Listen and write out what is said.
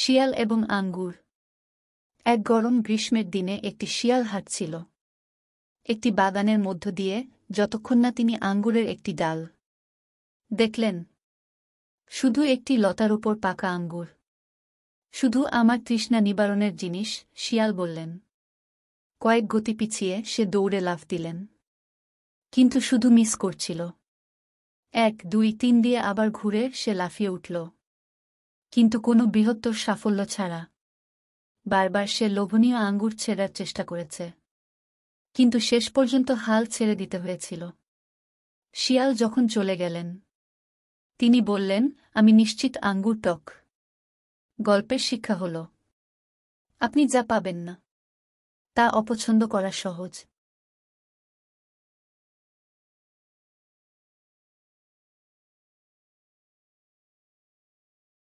শিয়াল এবং আঙ্গুর এক গরম গ্রীষ্মের দিনে একটি শিয়াল হাঁটছিল একটি বাগানের মধ্য দিয়ে যতক্ষণ না তিনি আঙ্গুরের একটি ডাল দেখলেন শুধু একটি লতার উপর পাকা আঙ্গুর শুধু আমার তৃষ্ণা নিবারণের জিনিস শিয়াল বললেন কয়েক গতি পিছিয়ে সে দৌড়ে লাফ দিলেন কিন্তু শুধু মিস করছিল এক দুই তিন দিয়ে আবার ঘুরে সে লাফিয়ে উঠল কিন্তু কোনো বৃহত্তর সাফল্য ছাড়া বারবার সে লোভনীয় আঙ্গুর ছেড়ার চেষ্টা করেছে কিন্তু শেষ পর্যন্ত হাল ছেড়ে দিতে হয়েছিল শিয়াল যখন চলে গেলেন তিনি বললেন আমি নিশ্চিত আঙ্গুর টক গল্পের শিক্ষা হল আপনি যা পাবেন না তা অপছন্দ করা সহজ